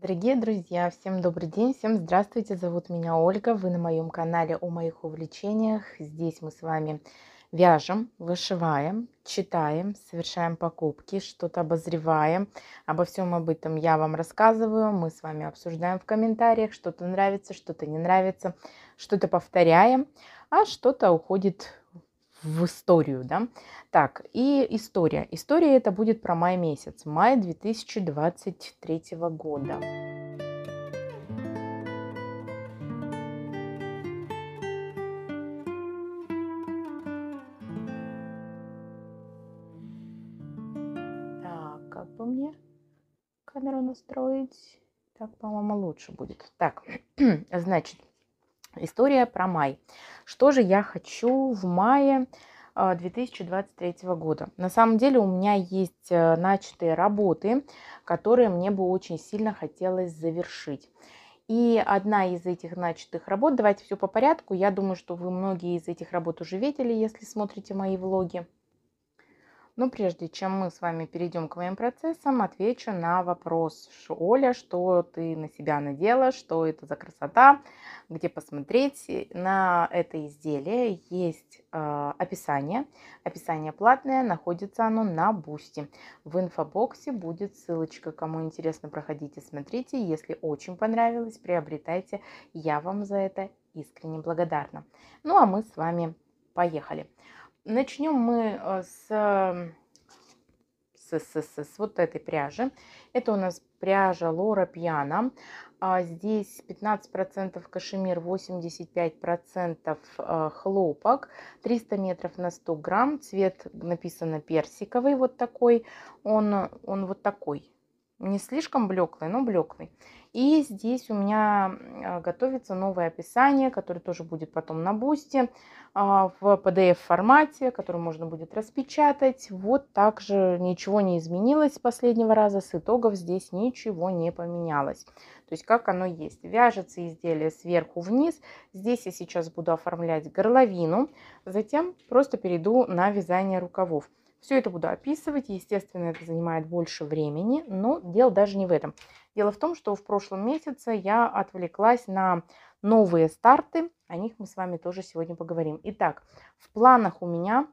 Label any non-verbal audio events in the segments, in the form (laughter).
Дорогие друзья, всем добрый день, всем здравствуйте, зовут меня Ольга, вы на моем канале о моих увлечениях. Здесь мы с вами вяжем, вышиваем, читаем, совершаем покупки, что-то обозреваем. Обо всем об этом я вам рассказываю, мы с вами обсуждаем в комментариях, что-то нравится, что-то не нравится, что-то повторяем, а что-то уходит в историю, да. Так, и история. История это будет про май месяц, май 2023 года. Так, как бы мне камеру настроить? Так, по-моему, лучше будет. Так, (clears throat) значит, история про май что же я хочу в мае 2023 а, года. На самом деле у меня есть э, начатые работы, которые мне бы очень сильно хотелось завершить. И одна из этих начатых работ, давайте все по порядку, я думаю, что вы многие из этих работ уже видели, если смотрите мои влоги. Но прежде чем мы с вами перейдем к моим процессам, отвечу на вопрос Оля, что ты на себя надела, что это за красота, где посмотреть. На это изделие есть э, описание. Описание платное, находится оно на Бусти. В инфобоксе будет ссылочка. Кому интересно, проходите, смотрите. Если очень понравилось, приобретайте. Я вам за это искренне благодарна. Ну а мы с вами поехали. Поехали. Начнем мы э, с, эм, с, с, с, с вот этой пряжи. Это у нас пряжа Лора Пьяна. А, здесь 15% кашемир, 85% э, хлопок, 300 метров на 100 грамм. Цвет написано персиковый, вот такой. Он, он вот такой не слишком блеклый, но блеклый. И здесь у меня э, готовится новое описание, которое тоже будет потом на бусте а, в PDF формате, который можно будет распечатать. Вот также ничего не изменилось с последнего раза, с итогов здесь ничего не поменялось. То есть как оно есть. Вяжется изделие сверху вниз. Здесь я сейчас буду оформлять горловину, затем просто перейду на вязание рукавов. Все это буду описывать. Естественно, это занимает больше времени, но дело даже не в этом. Дело в том, что в прошлом месяце я отвлеклась на новые старты. О них мы с вами тоже сегодня поговорим. Итак, в планах у меня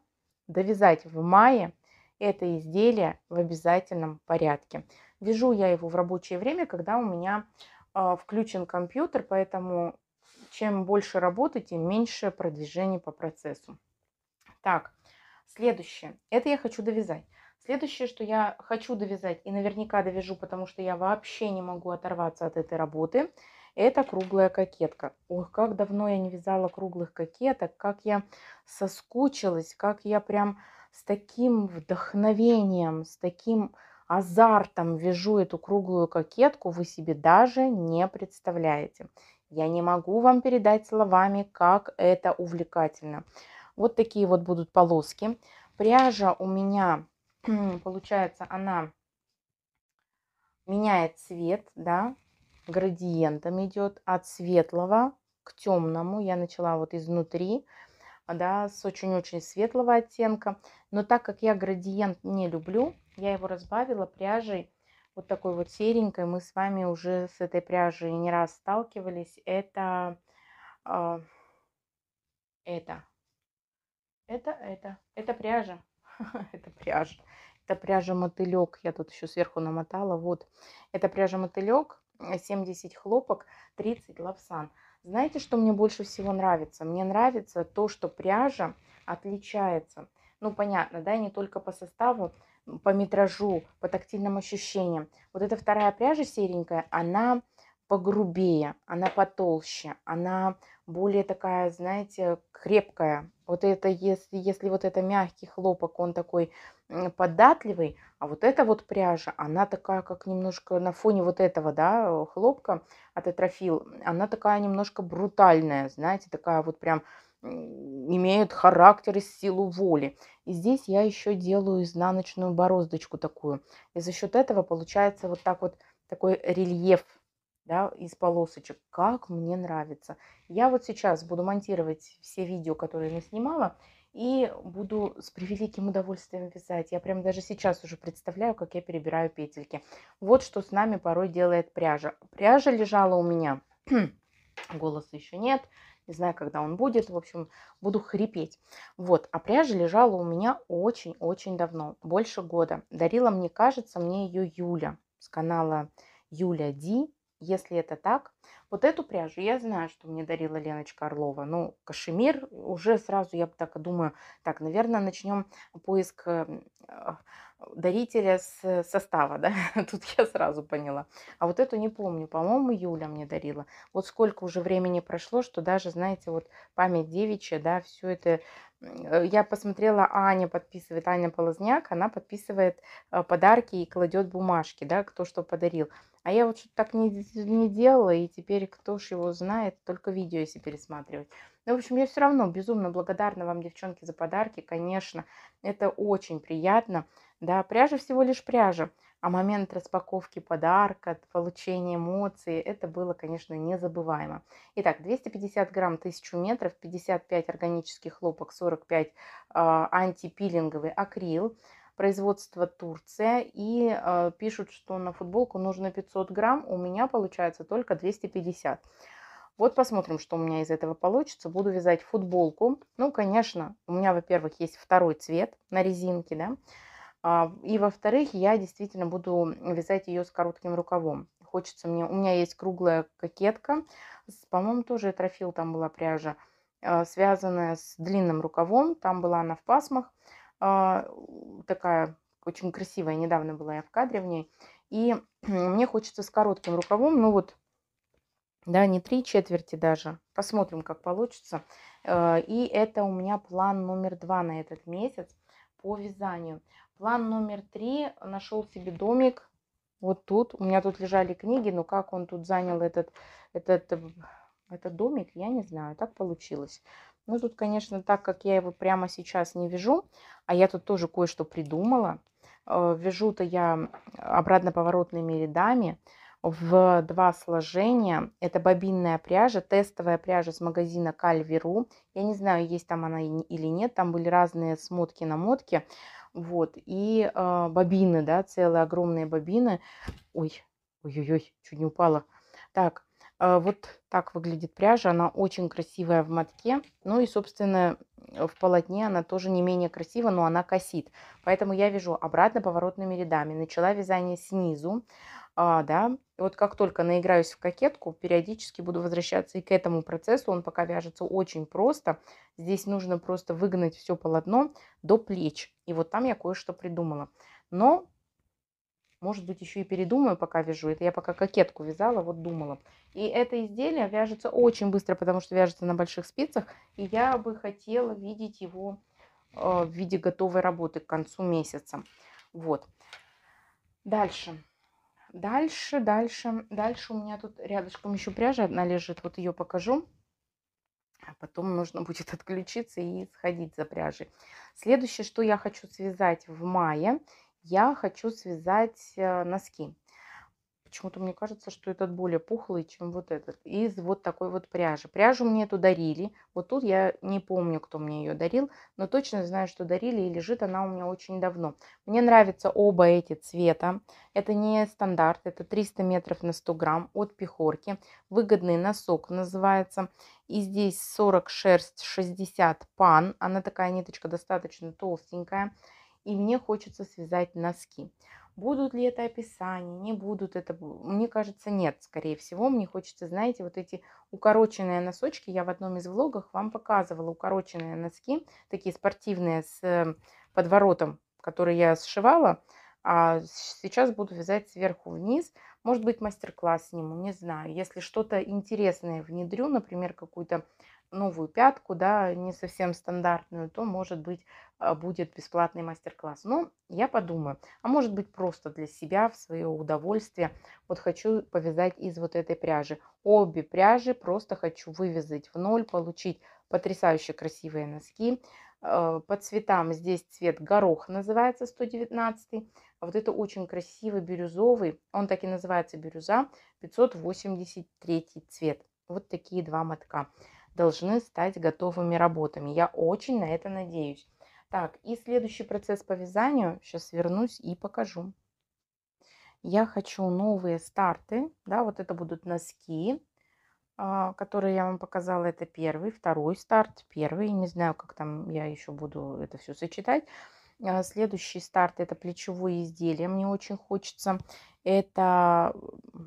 довязать в мае это изделие в обязательном порядке. Вяжу я его в рабочее время, когда у меня э, включен компьютер, поэтому чем больше работы, тем меньше продвижение по процессу. Так, Следующее. Это я хочу довязать. Следующее, что я хочу довязать и наверняка довяжу, потому что я вообще не могу оторваться от этой работы, это круглая кокетка. Ох, как давно я не вязала круглых кокеток, как я соскучилась, как я прям с таким вдохновением, с таким азартом вяжу эту круглую кокетку, вы себе даже не представляете. Я не могу вам передать словами, как это увлекательно. Вот такие вот будут полоски. Пряжа у меня, (clears throat) получается, она меняет цвет, да, градиентом идет от светлого к темному. Я начала вот изнутри, да, с очень-очень светлого оттенка. Но так как я градиент не люблю, я его разбавила пряжей вот такой вот серенькой. Мы с вами уже с этой пряжей не раз сталкивались. Это, э, это это, это. Это пряжа. (laughs) это пряжа. Это пряжа мотылек. Я тут еще сверху намотала. Вот. Это пряжа мотылек. 70 э, хлопок, 30 лапсан. Знаете, что мне больше всего нравится? Мне нравится то, что пряжа отличается. Ну, понятно, да, не только по составу, по метражу, по тактильным ощущениям. Вот эта вторая пряжа серенькая, она погрубее, она потолще, она более такая, знаете, крепкая, вот это, если, если вот это мягкий хлопок, он такой податливый, а вот эта вот пряжа, она такая, как немножко на фоне вот этого, да, хлопка от атрофил, она такая немножко брутальная, знаете, такая вот прям имеет характер и силу воли. И здесь я еще делаю изнаночную бороздочку такую. И за счет этого получается вот так вот такой рельеф да, из полосочек. Как мне нравится. Я вот сейчас буду монтировать все видео, которые я снимала, и буду с превеликим удовольствием вязать. Я прям даже сейчас уже представляю, как я перебираю петельки. Вот что с нами порой делает пряжа. Пряжа лежала у меня, голоса (clears throat) еще нет, не знаю, когда он будет, в общем, буду хрипеть. Вот, а пряжа лежала у меня очень-очень давно, больше года. Дарила, мне кажется, мне ее Юля с канала Юля Ди, если это так, вот эту пряжу я знаю, что мне дарила Леночка Орлова. Ну, кашемир уже сразу, я так думаю, так, наверное, начнем поиск эм, а, дарителя с состава, да? (laughs) Тут я сразу поняла. А вот эту не помню, по-моему, Юля мне дарила. Вот сколько уже времени прошло, что даже, знаете, вот память девичья, да, все это э, я посмотрела, Аня подписывает, Аня Полозняк, она подписывает э, подарки и кладет бумажки, да, кто что подарил. А я вот что-то так не, не делала, и теперь кто ж его знает, только видео если пересматривать. Ну, в общем, я все равно безумно благодарна вам, девчонки, за подарки, конечно. Это очень приятно. Да, пряжа всего лишь пряжа. А момент распаковки подарка, получения эмоций, это было, конечно, незабываемо. Итак, 250 грамм 1000 метров, 55 органических хлопок, 45 э, а, антипилинговый акрил, производства Турция, и э, пишут, что на футболку нужно 500 грамм, у меня получается только 250. Вот посмотрим, что у меня из этого получится. Буду вязать футболку. Ну, конечно, у меня, во-первых, есть второй цвет на резинке, да, а, и, во-вторых, я действительно буду вязать ее с коротким рукавом. Хочется мне... У меня есть круглая кокетка, по-моему, тоже трофил там была пряжа, э, связанная с длинным рукавом. Там была она в пасмах. А, такая очень красивая, недавно была я в кадре в ней. И (clears throat) мне хочется с коротким рукавом, ну вот, да, не три четверти даже. Посмотрим, как получится. Э, и это у меня план номер два на этот месяц по вязанию. План номер три нашел себе домик вот тут. У меня тут лежали книги, но как он тут занял этот, этот, э, этот домик, я не знаю. Так получилось. Ну, тут, конечно, так как я его прямо сейчас не вяжу, а я тут тоже кое-что придумала. Э, вяжу-то я обратно-поворотными рядами в два сложения. Это бобинная пряжа, тестовая пряжа с магазина Кальверу. Я не знаю, есть там она или нет, там были разные смотки намотки. Вот, и э, бобины, да, целые огромные бобины. Ой, ой-ой-ой, чуть не упала. Так, а, вот так выглядит пряжа. Она очень красивая в мотке. Ну и, собственно, э, в полотне она тоже не менее красива, но она косит. Поэтому я вяжу обратно поворотными рядами. Начала вязание снизу. А, да, вот как только наиграюсь в кокетку, периодически буду возвращаться и к этому процессу. Он пока вяжется очень просто. Здесь нужно просто выгнать все полотно до плеч. И вот там я кое-что придумала. Но может быть, еще и передумаю, пока вяжу. Это я пока кокетку вязала, вот думала. И это изделие вяжется очень быстро, потому что вяжется на больших спицах. И я бы хотела видеть его э, в виде готовой работы к концу месяца. Вот. Дальше. Дальше, дальше, дальше у меня тут рядышком еще пряжа одна лежит. Вот ее покажу. А потом нужно (laughs) будет отключиться и сходить за пряжей. Следующее, что я хочу связать в мае, я хочу связать э, носки. Почему-то мне кажется, что этот более пухлый, чем вот этот. Из вот такой вот пряжи. Пряжу мне эту дарили. Вот тут я не помню, кто мне ее дарил, но точно знаю, что дарили, и лежит она у меня очень давно. Мне нравятся оба эти цвета. Это не стандарт, это 300 метров на 100 грамм от пехорки. Выгодный носок называется. И здесь 40 шерсть, 60 пан. Она такая ниточка достаточно толстенькая и мне хочется связать носки. Будут ли это описания, не будут это, мне кажется, нет, скорее всего. Мне хочется, знаете, вот эти укороченные носочки, я в одном из влогов вам показывала укороченные носки, такие спортивные с эм, подворотом, которые я сшивала, а сейчас буду вязать сверху вниз. Может быть, мастер-класс сниму, не знаю. Если что-то интересное внедрю, например, какую-то новую пятку, да, не совсем стандартную, то, может быть, а, будет бесплатный мастер-класс. Но я подумаю, а может быть, просто для себя, в свое удовольствие, вот хочу повязать из вот этой пряжи. Обе пряжи просто хочу вывязать в ноль, получить потрясающе красивые носки. А, по цветам здесь цвет горох называется 119. А вот это очень красивый бирюзовый. Он так и называется бирюза 583 цвет. Вот такие два мотка должны стать готовыми работами. Я очень на это надеюсь. Так, и следующий процесс по вязанию. Сейчас вернусь и покажу. Я хочу новые старты. Да, вот это будут носки, а, которые я вам показала. Это первый, второй старт, первый. Не знаю, как там я еще буду это все сочетать. А, следующий старт это плечевые изделия. Мне очень хочется. Это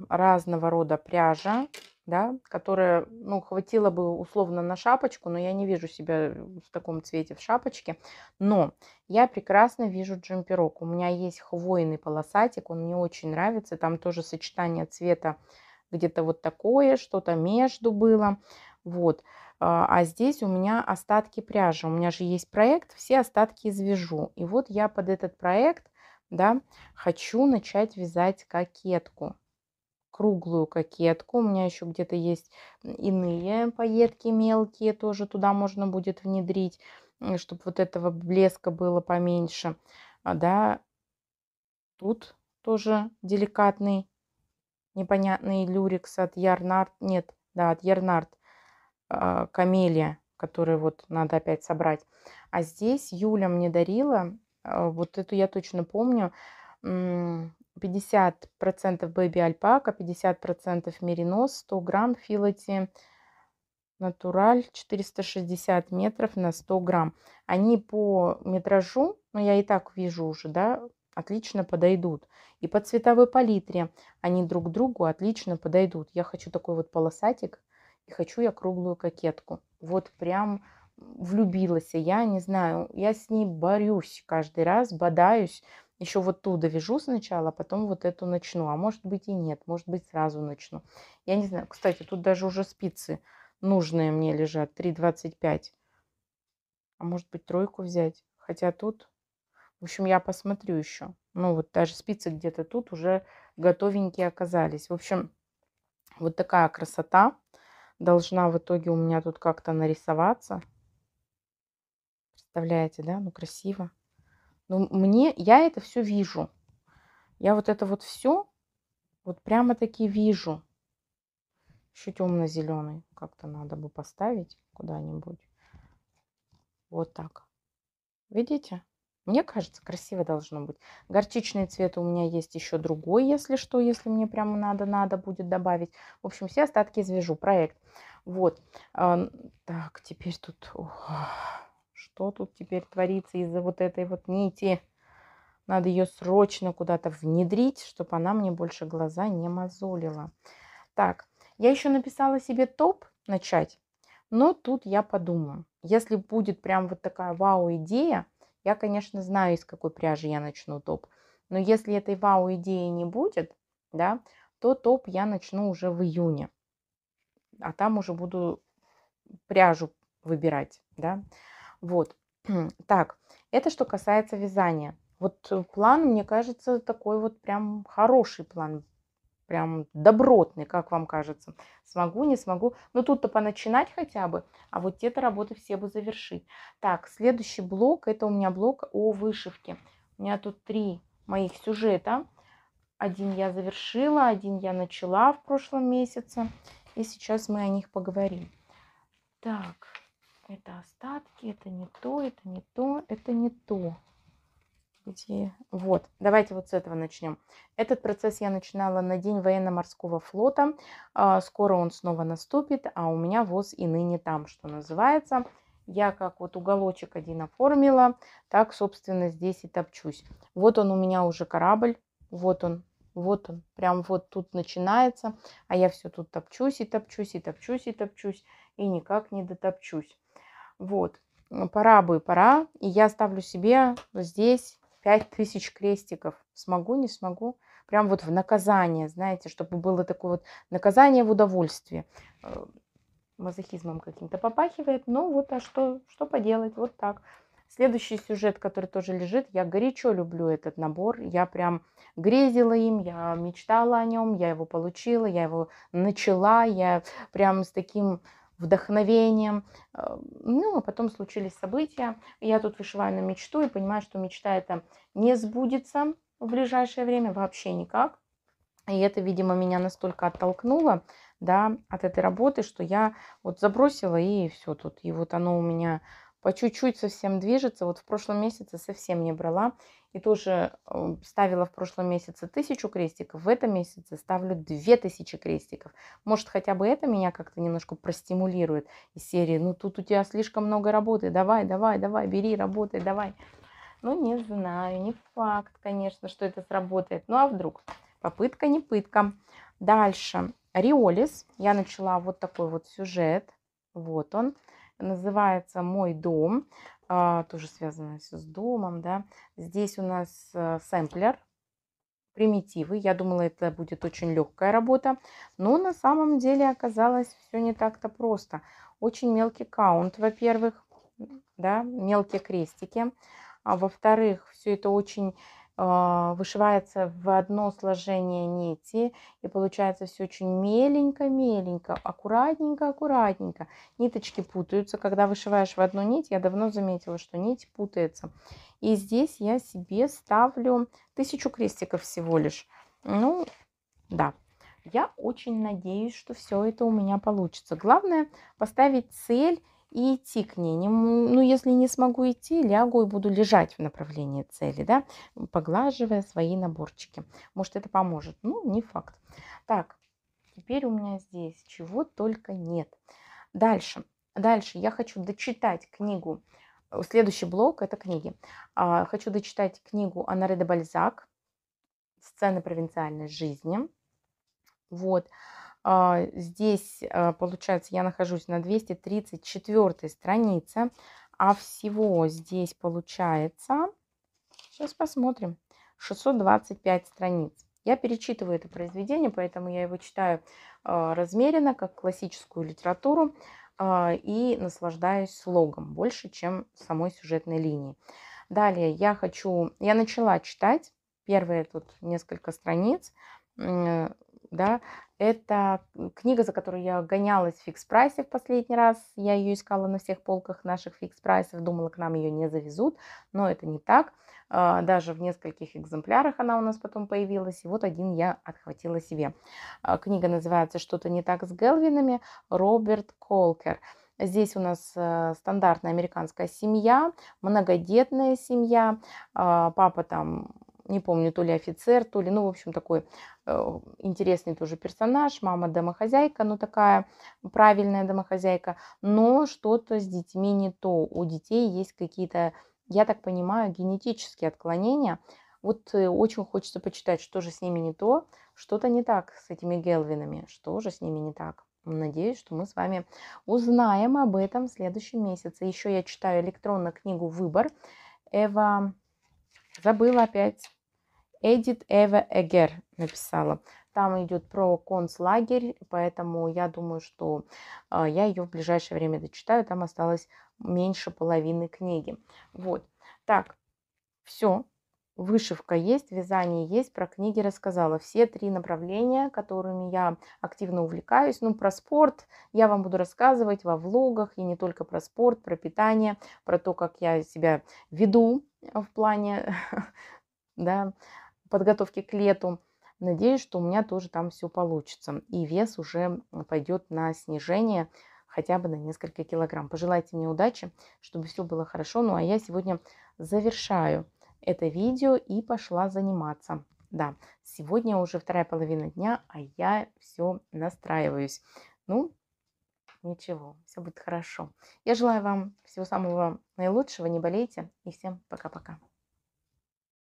разного рода пряжа да, которая, ну, хватило бы условно на шапочку, но я не вижу себя в таком цвете в шапочке. Но я прекрасно вижу джемперок. У меня есть хвойный полосатик, он мне очень нравится. Там тоже сочетание цвета где-то вот такое, что-то между было. Вот. А, а здесь у меня остатки пряжи. У меня же есть проект «Все остатки из вяжу». И вот я под этот проект да, хочу начать вязать кокетку круглую кокетку. У меня еще где-то есть иные пайетки мелкие, тоже туда можно будет внедрить, чтобы вот этого блеска было поменьше. А, да, тут тоже деликатный, непонятный люрикс от Ярнард. Нет, да, от Ярнард. Э, а, камелия, который вот надо опять собрать. А здесь Юля мне дарила, э, вот эту я точно помню, 50% бэби альпака, 50% меринос, 100 грамм филати натураль 460 метров на 100 грамм. Они по метражу, ну я и так вижу уже, да, отлично подойдут. И по цветовой палитре они друг другу отлично подойдут. Я хочу такой вот полосатик и хочу я круглую кокетку. Вот прям влюбилась я, не знаю, я с ней борюсь каждый раз, бодаюсь, еще вот ту довяжу сначала, а потом вот эту начну. А может быть и нет, может быть сразу начну. Я не знаю. Кстати, тут даже уже спицы нужные мне лежат. 3,25. А может быть тройку взять? Хотя тут... В общем, я посмотрю еще. Ну вот даже спицы где-то тут уже готовенькие оказались. В общем, вот такая красота должна в итоге у меня тут как-то нарисоваться. Представляете, да? Ну красиво. Но ну, мне, я это все вижу. Я вот это вот все вот прямо-таки вижу. Еще темно-зеленый как-то надо бы поставить куда-нибудь. Вот так. Видите? Мне кажется, красиво должно быть. Горчичный цвет у меня есть еще другой, если что, если мне прямо надо, надо будет добавить. В общем, все остатки извяжу. Проект. Вот. Так, теперь тут... Ох что тут теперь творится из-за вот этой вот нити. Надо ее срочно куда-то внедрить, чтобы она мне больше глаза не мозолила. Так, я еще написала себе топ начать, но тут я подумаю. Если будет прям вот такая вау-идея, я, конечно, знаю, из какой пряжи я начну топ. Но если этой вау-идеи не будет, да, то топ я начну уже в июне. А там уже буду пряжу выбирать, да. Вот. (clears throat) Так, это что касается вязания. Вот э, план, мне кажется, такой вот прям хороший план, прям добротный, как вам кажется. Смогу, не смогу. Ну, тут-то поначинать хотя бы, а вот те-то работы все бы завершить. Так, следующий блок, это у меня блок о вышивке. У меня тут три моих сюжета. Один я завершила, один я начала в прошлом месяце. И сейчас мы о них поговорим. Так, это остатки, это не то, это не то, это не то. Где... Вот, давайте вот с этого начнем. Этот процесс я начинала на День военно-морского флота. А, скоро он снова наступит, а у меня ВОЗ и ныне там, что называется. Я как вот уголочек один оформила, так, собственно, здесь и топчусь. Вот он у меня уже корабль, вот он, вот он, прям вот тут начинается, а я все тут топчусь и топчусь и топчусь и топчусь и никак не дотопчусь. Вот, пора бы, пора. И я ставлю себе здесь 5000 крестиков. Смогу, не смогу. Прям вот в наказание, знаете, чтобы было такое вот наказание в удовольствии. Э, мазохизмом каким-то попахивает. Ну вот, а что, что поделать, вот так. Следующий сюжет, который тоже лежит, я горячо люблю этот набор. Я прям грезила им, я мечтала о нем, я его получила, я его начала, я прям с таким вдохновением. А, ну, а потом случились события. Я тут вышиваю на мечту и понимаю, что мечта эта не сбудется в ближайшее время вообще никак. И это, видимо, меня настолько оттолкнуло, да, от этой работы, что я вот забросила и все тут. И вот оно у меня по чуть-чуть совсем движется. Вот в прошлом месяце совсем не брала. И тоже э, ставила в прошлом месяце тысячу крестиков. В этом месяце ставлю две тысячи крестиков. Может, хотя бы это меня как-то немножко простимулирует из серии. Ну, тут у тебя слишком много работы. Давай, давай, давай, бери, работай, давай. Ну, не знаю, не факт, конечно, что это сработает. Ну, а вдруг? Попытка не пытка. Дальше. Риолис. Я начала вот такой вот сюжет. Вот он называется «Мой дом», а, тоже связано с домом, да. Здесь у нас э, сэмплер, примитивы. Я думала, это будет очень легкая работа, но на самом деле оказалось все не так-то просто. Очень мелкий каунт, во-первых, да, мелкие крестики. А во-вторых, все это очень а, вышивается в одно сложение нити и получается все очень меленько-меленько, аккуратненько-аккуратненько. Ниточки путаются, когда вышиваешь в одну нить, я давно заметила, что нить путается. И здесь я себе ставлю тысячу крестиков всего лишь. Ну, да. Я очень надеюсь, что все это у меня получится. Главное поставить цель и идти к ней. Ну, если не смогу идти, лягу и буду лежать в направлении цели, да, поглаживая свои наборчики. Может, это поможет? Ну, не факт. Так, теперь у меня здесь чего только нет. Дальше. Дальше я хочу дочитать книгу. Э, следующий блок – это книги. А, хочу дочитать книгу Анаре де Бальзак «Сцены провинциальной жизни». Вот. А, здесь, э, получается, я нахожусь на 234 странице, а всего здесь получается, сейчас посмотрим, 625 страниц. Я перечитываю это произведение, поэтому я его читаю а, размеренно, как классическую литературу, а, и наслаждаюсь слогом больше, чем самой сюжетной линией. Далее я хочу, я начала читать первые тут несколько страниц, э, да, это книга, за которую я гонялась в фикс-прайсе в последний раз. Я ее искала на всех полках наших фикс-прайсов, думала, к нам ее не завезут, но это не так. А, даже в нескольких экземплярах она у нас потом появилась, и вот один я отхватила себе. А, книга называется «Что-то не так с Гелвинами» Роберт Колкер. Здесь у нас э, стандартная американская семья, многодетная семья. А, папа там не помню, то ли офицер, то ли, ну, в общем, такой э, интересный тоже персонаж, мама домохозяйка, ну, такая правильная домохозяйка, но что-то с детьми не то, у детей есть какие-то, я так понимаю, генетические отклонения, вот э, очень хочется почитать, что же с ними не то, что-то не так с этими Гелвинами, что же с ними не так. Надеюсь, что мы с вами узнаем об этом в следующем месяце. Еще я читаю электронную книгу «Выбор» Эва Забыла опять. Эдит Эва Эгер написала. Там идет про концлагерь, поэтому я думаю, что а, я ее в ближайшее время дочитаю. Там осталось меньше половины книги. Вот. Так, все. Вышивка есть, вязание есть, про книги рассказала. Все три направления, которыми я активно увлекаюсь. Ну, про спорт я вам буду рассказывать во влогах, и не только про спорт, про питание, про то, как я себя веду в плане (laughs) да, подготовки к лету. Надеюсь, что у меня тоже там все получится. И вес уже пойдет на снижение хотя бы на несколько килограмм. Пожелайте мне удачи, чтобы все было хорошо. Ну а я сегодня завершаю это видео и пошла заниматься. Да, сегодня уже вторая половина дня, а я все настраиваюсь. Ну, ничего, все будет хорошо. Я желаю вам всего самого наилучшего, не болейте и всем пока-пока.